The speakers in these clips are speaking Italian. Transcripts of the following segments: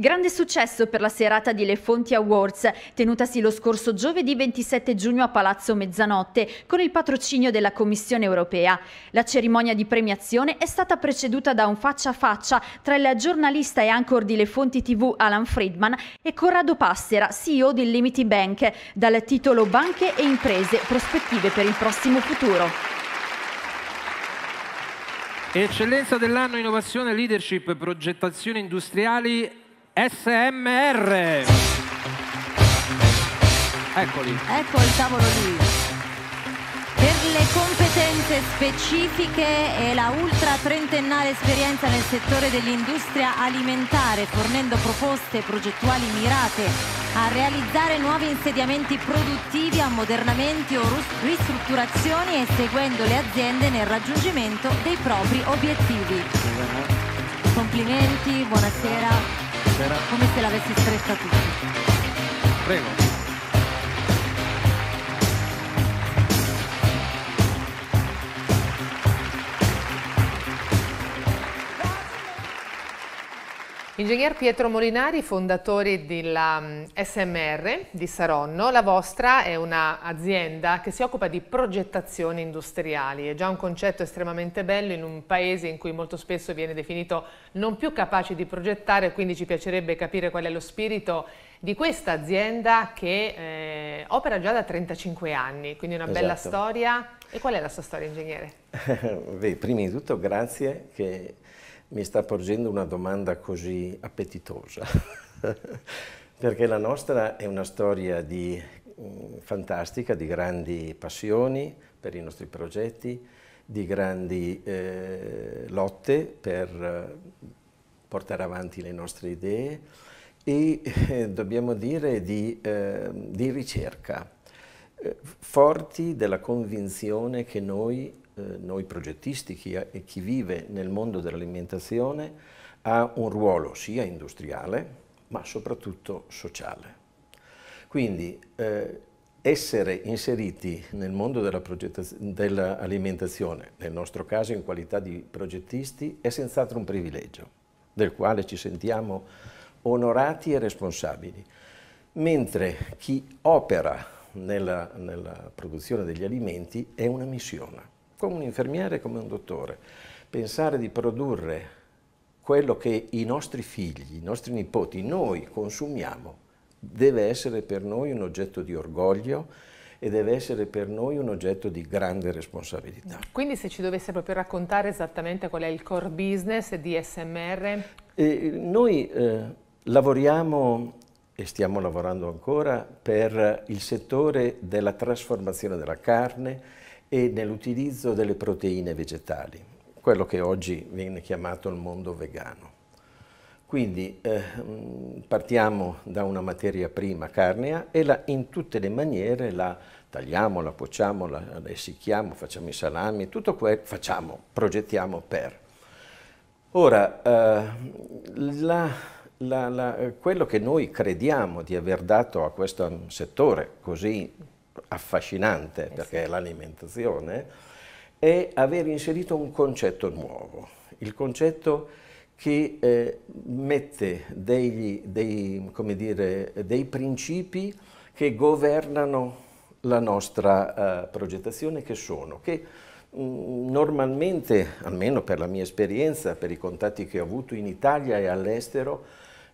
Grande successo per la serata di Le Fonti Awards, tenutasi lo scorso giovedì 27 giugno a Palazzo Mezzanotte, con il patrocinio della Commissione europea. La cerimonia di premiazione è stata preceduta da un faccia a faccia tra il giornalista e anchor di Le Fonti TV Alan Friedman e Corrado Passera, CEO di Limiti Bank, dal titolo Banche e imprese, prospettive per il prossimo futuro. Eccellenza dell'anno, innovazione, leadership, progettazioni industriali SMR. Eccoli. Ecco il tavolo lì. Per le competenze specifiche e la ultra trentennale esperienza nel settore dell'industria alimentare, fornendo proposte progettuali mirate a realizzare nuovi insediamenti produttivi, ammodernamenti o ristrutturazioni e seguendo le aziende nel raggiungimento dei propri obiettivi. Eh. Complimenti, buonasera. Come se l'avessi stretta tu. Prego. Ingegner Pietro Molinari, fondatore della mm, SMR di Saronno, la vostra è un'azienda che si occupa di progettazioni industriali, è già un concetto estremamente bello in un paese in cui molto spesso viene definito non più capace di progettare, quindi ci piacerebbe capire qual è lo spirito di questa azienda che eh, opera già da 35 anni, quindi una esatto. bella storia. E qual è la sua storia, ingegnere? Beh, prima di tutto grazie che mi sta porgendo una domanda così appetitosa, perché la nostra è una storia di, mh, mm, fantastica di grandi passioni per i nostri progetti, di grandi eh, lotte per eh, portare avanti le nostre idee e eh, dobbiamo dire di, ehm, di ricerca, eh, forti della convinzione che noi eh, noi progettisti chi, e chi vive nel mondo dell'alimentazione ha un ruolo sia industriale ma soprattutto sociale. Quindi eh, essere inseriti nel mondo dell'alimentazione, nel nostro caso in qualità di progettisti, è senz'altro un privilegio del quale ci sentiamo onorati e responsabili, mentre chi opera nella, nella produzione degli alimenti è una missione come un infermiere e come un dottore. Pensare di produrre quello che i nostri figli, i nostri nipoti, noi consumiamo, deve essere per noi un oggetto di orgoglio e deve essere per noi un oggetto di grande responsabilità. Quindi se ci dovesse proprio raccontare esattamente qual è il core business di SMR? Eh, noi eh, lavoriamo e stiamo lavorando ancora per il settore della trasformazione della carne, e nell'utilizzo delle proteine vegetali, quello che oggi viene chiamato il mondo vegano. Quindi eh, partiamo da una materia prima carnea e la, in tutte le maniere la tagliamo, la cuociamo, la, la essicchiamo, facciamo i salami, tutto quello facciamo, progettiamo per. Ora, eh, la, la, la, quello che noi crediamo di aver dato a questo settore così affascinante eh perché sì. è l'alimentazione, è aver inserito un concetto nuovo, il concetto che eh, mette degli, dei, dire, dei, principi che governano la nostra eh, progettazione, che sono, che mh, mm, normalmente, almeno per la mia esperienza, per i contatti che ho avuto in Italia e all'estero,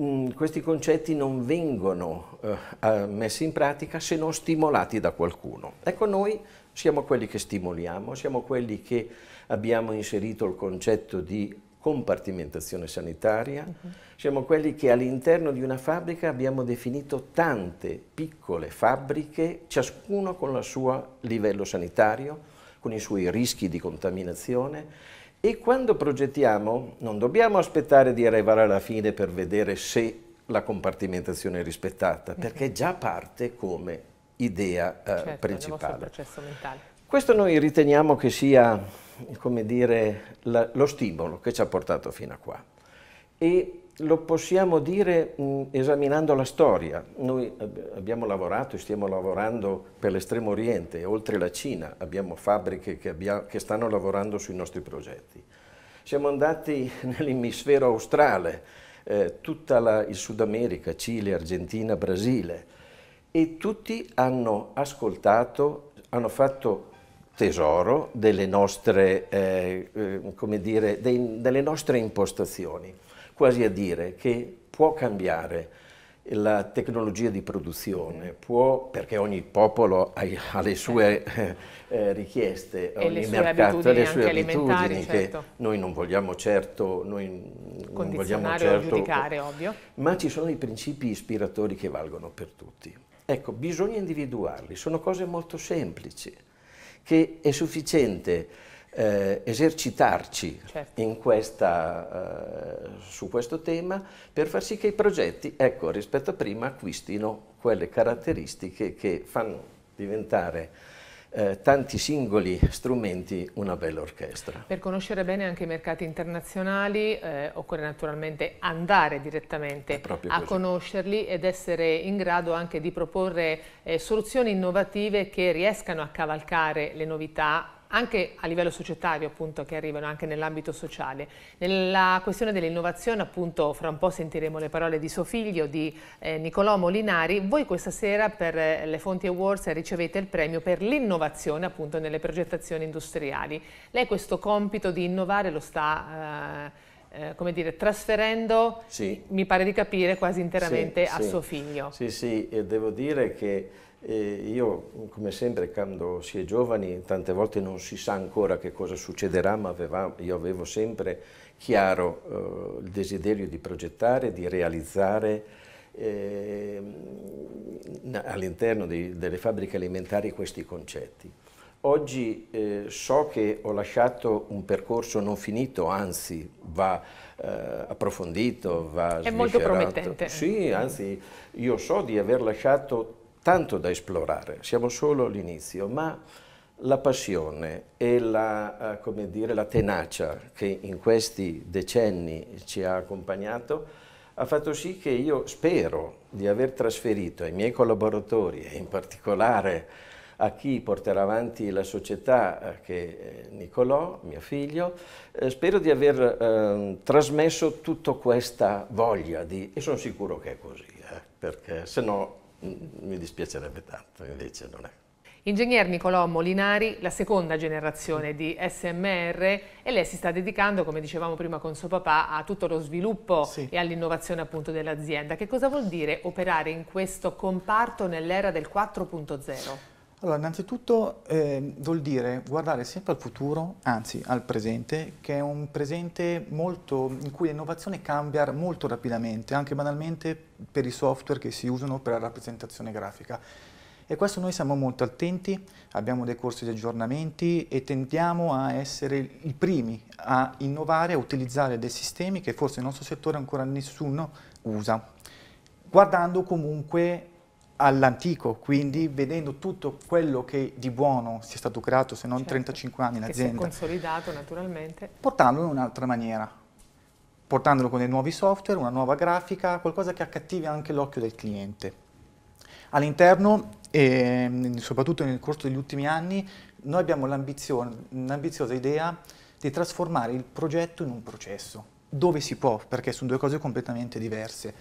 Mm, questi concetti non vengono eh, messi in pratica se non stimolati da qualcuno. Ecco, noi siamo quelli che stimoliamo, siamo quelli che abbiamo inserito il concetto di compartimentazione sanitaria, mhm. siamo quelli che all'interno di una fabbrica abbiamo definito tante piccole fabbriche, ciascuno con il suo livello sanitario, con i suoi rischi di contaminazione, e quando progettiamo non dobbiamo aspettare di arrivare alla fine per vedere se la compartimentazione è rispettata, mhm. perché già parte come idea eh, certo, principale. Questo noi riteniamo che sia, come dire, la, lo stimolo che ci ha portato fino a qua. E lo possiamo dire mh, mm, esaminando la storia. Noi ab abbiamo lavorato e stiamo lavorando per l'estremo oriente, oltre la Cina, abbiamo fabbriche che, abbia che stanno lavorando sui nostri progetti. Siamo andati nell'emisfero australe, eh, tutta la, il Sud America, Cile, Argentina, Brasile, e tutti hanno ascoltato, hanno fatto tesoro delle nostre, eh, eh, dire, dei, delle nostre impostazioni quasi a dire che può cambiare la tecnologia di produzione, può, perché ogni popolo ha, le sue eh. eh, richieste, e ogni mercato ha le sue abitudini, che certo. noi non vogliamo certo, noi non vogliamo certo giudicare, ovvio. ma ci sono i principi ispiratori che valgono per tutti. Ecco, bisogna individuarli, sono cose molto semplici, che è sufficiente eh, esercitarci certo. questa, eh, su questo tema per far sì che i progetti, ecco, rispetto a prima, acquistino quelle caratteristiche che fanno diventare eh, tanti singoli strumenti una bella orchestra. Per conoscere bene anche i mercati internazionali eh, occorre naturalmente andare direttamente a conoscerli ed essere in grado anche di proporre eh, soluzioni innovative che riescano a cavalcare le novità anche a livello societario appunto che arrivano anche nell'ambito sociale. Nella questione dell'innovazione appunto fra un po' sentiremo le parole di suo figlio, di eh, Nicolò Molinari. Voi questa sera per eh, le Fonti Awards ricevete il premio per l'innovazione appunto nelle progettazioni industriali. Lei questo compito di innovare lo sta... Eh, eh, come dire, trasferendo, sì. mi pare di capire, quasi interamente sì, a sì. suo figlio. Sì, sì, e devo dire che e io, come sempre, quando si è giovani, tante volte non si sa ancora che cosa succederà, ma aveva, io avevo sempre chiaro eh, il desiderio di progettare, di realizzare eh, all'interno delle fabbriche alimentari questi concetti. Oggi eh, so che ho lasciato un percorso non finito, anzi va eh, approfondito, va È molto promettente. Sì, anzi io so di aver lasciato tanto da esplorare, siamo solo all'inizio, ma la passione e la, eh, dire, la, tenacia che in questi decenni ci ha accompagnato ha fatto sì che io spero di aver trasferito ai miei collaboratori e in particolare a chi porterà avanti la società eh, che è Nicolò, mio figlio, eh, spero di aver eh, trasmesso tutta questa voglia di, e sono sicuro che è così, eh, perché se no mi dispiacerebbe tanto, invece non è. Ingegner Nicolò Molinari, la seconda generazione di SMR e lei si sta dedicando, come dicevamo prima con suo papà, a tutto lo sviluppo sì. e all'innovazione appunto dell'azienda. Che cosa vuol dire operare in questo comparto nell'era del 4.0? Allora, innanzitutto eh, vuol dire guardare sempre al futuro, anzi al presente, che è un presente molto, in cui l'innovazione cambia molto rapidamente, anche banalmente per i software che si usano per la rappresentazione grafica. E questo noi siamo molto attenti, abbiamo dei corsi di aggiornamenti e tendiamo a essere i primi a innovare, a utilizzare dei sistemi che forse nel nostro settore ancora nessuno usa, guardando comunque all'antico, quindi vedendo tutto quello che di buono sia stato creato, se non certo, 35 anni in azienda. Che consolidato naturalmente. Portandolo in un'altra maniera, portandolo con dei nuovi software, una nuova grafica, qualcosa che accattivi anche l'occhio del cliente. All'interno, eh, soprattutto nel corso degli ultimi anni, noi abbiamo l'ambiziosa idea di trasformare il progetto in un processo, dove si può, perché sono due cose completamente diverse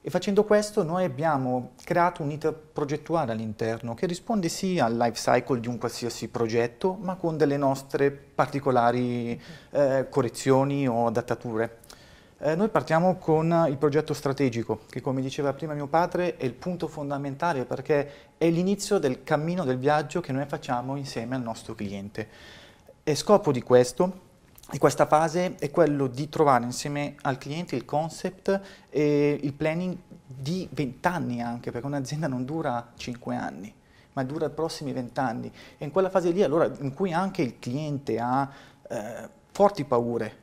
e facendo questo noi abbiamo creato un iter progettuale all'interno che risponde sì al life cycle di un qualsiasi progetto, ma con delle nostre particolari eh, correzioni o adattature. Eh, noi partiamo con il progetto strategico, che come diceva prima mio padre è il punto fondamentale perché è l'inizio del cammino del viaggio che noi facciamo insieme al nostro cliente. E scopo di questo e questa fase è quello di trovare insieme al cliente il concept e il planning di vent'anni anche, perché un'azienda non dura cinque anni, ma dura i prossimi vent'anni. E in quella fase lì, allora, in cui anche il cliente ha eh, forti paure,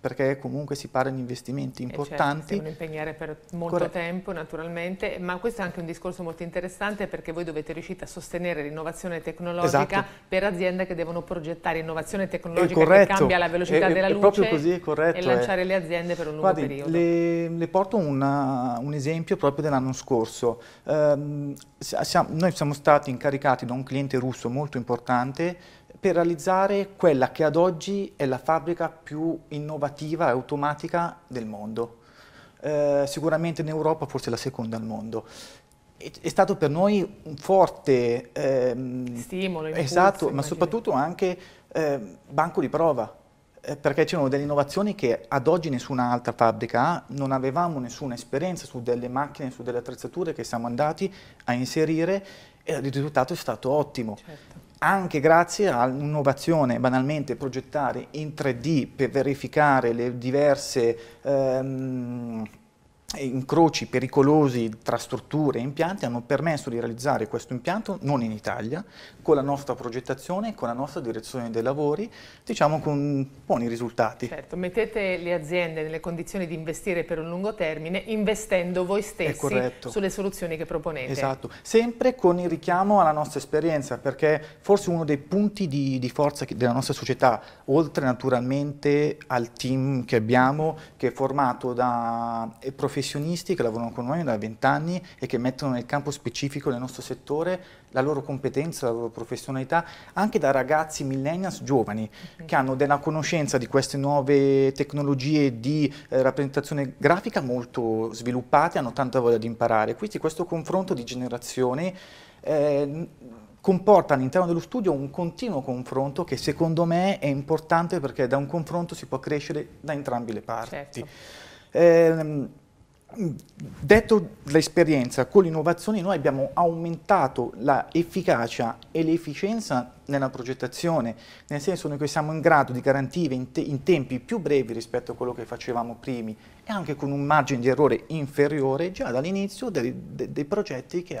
perché comunque si parla di investimenti eh, certo, importanti. Certo, impegnare per molto Corre tempo naturalmente, ma questo è anche un discorso molto interessante perché voi dovete riuscire a sostenere l'innovazione tecnologica esatto. per aziende che devono progettare innovazione tecnologica che cambia la velocità è, della luce così, corretto, e eh. lanciare è. le aziende per un lungo Guardi, periodo. Le, le porto una, un esempio proprio dell'anno scorso. Um, ehm, siamo, noi siamo stati incaricati da un cliente russo molto importante per realizzare quella che ad oggi è la fabbrica più innovativa e automatica del mondo. Eh, sicuramente in Europa forse la seconda al mondo. È, stato per noi un forte ehm, stimolo, impulso, esatto, ma soprattutto anche eh, banco di prova, eh, perché c'erano delle innovazioni che ad oggi nessuna altra fabbrica ha, non avevamo nessuna esperienza su delle macchine, su delle attrezzature che siamo andati a inserire e il risultato è stato ottimo. Certo anche grazie all'innovazione, banalmente progettare in 3D per verificare le diverse ehm, incroci pericolosi tra strutture e impianti hanno permesso di realizzare questo impianto non in Italia, con la nostra progettazione, e con la nostra direzione dei lavori, diciamo con buoni risultati. Certo, mettete le aziende nelle condizioni di investire per un lungo termine investendo voi stessi sulle soluzioni che proponete. Esatto, sempre con il richiamo alla nostra esperienza perché forse uno dei punti di, di forza della nostra società, oltre naturalmente al team che abbiamo, che è formato da professionisti professionisti che lavorano con noi da 20 anni e che mettono nel campo specifico del nostro settore la loro competenza, la loro professionalità, anche da ragazzi millennials giovani okay. Mhm. che hanno della conoscenza di queste nuove tecnologie di eh, rappresentazione grafica molto sviluppate, hanno tanta voglia di imparare. Quindi questo confronto di generazioni eh, comporta all'interno dello studio un continuo confronto che secondo me è importante perché da un confronto si può crescere da entrambe le parti. Certo. Eh, Detto l'esperienza con l'innovazione, noi abbiamo aumentato l'efficacia e l'efficienza nella progettazione, nel senso che siamo in grado di garantire in, te in, tempi più brevi rispetto a quello che facevamo prima e anche con un margine di errore inferiore già dall'inizio dei, dei, dei, progetti che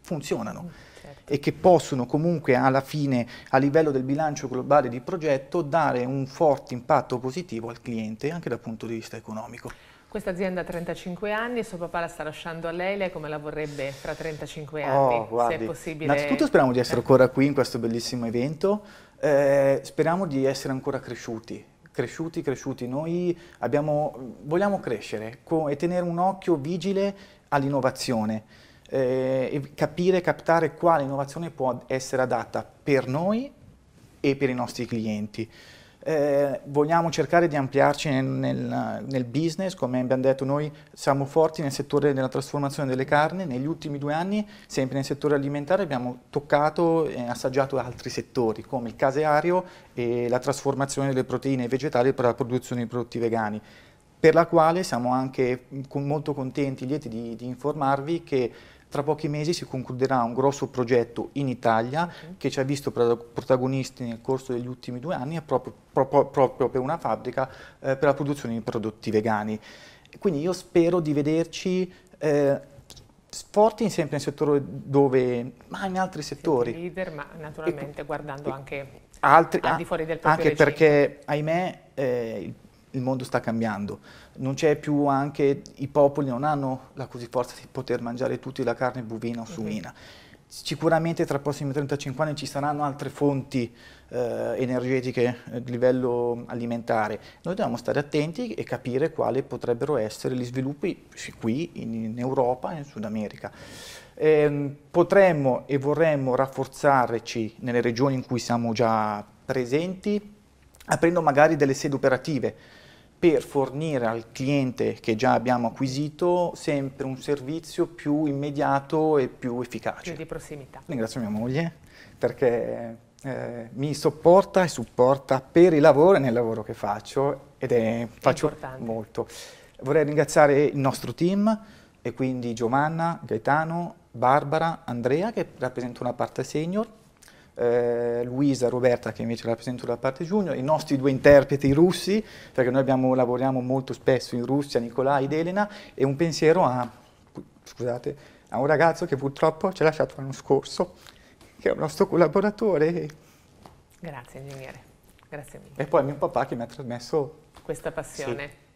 funzionano mm, certo. e che possono comunque alla fine a livello del bilancio globale di progetto dare un forte impatto positivo al cliente anche dal punto di vista economico. Questa azienda ha 35 anni, suo papà la sta lasciando a lei, lei come la vorrebbe fra 35 anni, oh, guardi, se è possibile? Innanzitutto speriamo di eh. essere ancora qui in questo bellissimo evento, eh, speriamo di essere ancora cresciuti, cresciuti, cresciuti. Noi abbiamo, vogliamo crescere e tenere un occhio vigile all'innovazione, eh, e capire, captare quale innovazione può essere adatta per noi e per i nostri clienti. Eh, vogliamo cercare di ampliarci nel, nel, nel, business, come abbiamo detto noi siamo forti nel settore della trasformazione delle carni, negli ultimi due anni sempre nel settore alimentare abbiamo toccato e assaggiato altri settori come il caseario e la trasformazione delle proteine vegetali per la produzione di prodotti vegani per la quale siamo anche molto contenti, lieti di, di informarvi che tra pochi mesi si concluderà un grosso progetto in Italia okay. che ci ha visto protagonisti nel corso degli ultimi due anni, proprio, proprio, proprio per una fabbrica eh, per la produzione di prodotti vegani. Quindi io spero di vederci eh, forti sempre nel settore dove, ma in altri settori. Leader, ma naturalmente e, guardando e, anche altri, al di fuori del proprio Anche regime. perché, ahimè, eh, il mondo sta cambiando, non c'è più anche, i popoli non hanno la così forza di poter mangiare tutti la carne bovina o mhm. suina. Uh -huh. Sicuramente tra i prossimi 35 anni ci saranno altre fonti eh, energetiche eh, livello alimentare. Noi dobbiamo stare attenti e capire quali potrebbero essere gli sviluppi qui in, in Europa e in Sud America. Eh, potremmo e vorremmo rafforzarci nelle regioni in cui siamo già presenti, aprendo magari delle sedi operative per fornire al cliente che già abbiamo acquisito sempre un servizio più immediato e più efficace. Più di prossimità. Ringrazio mia moglie perché eh, mi sopporta e supporta per il lavoro e nel lavoro che faccio ed è faccio Importante. molto. Vorrei ringraziare il nostro team e quindi Giovanna, Gaetano, Barbara, Andrea che rappresenta una parte senior eh, Luisa Roberta che invece rappresento la parte junior, i nostri due interpreti russi, perché noi abbiamo, lavoriamo molto spesso in Russia, Nicolai ed Elena, e un pensiero a, scusate, a un ragazzo che purtroppo ci ha lasciato l'anno scorso, che è un nostro collaboratore. Grazie ingegnere, grazie mille. E poi mio papà che mi ha trasmesso questa passione. Sì.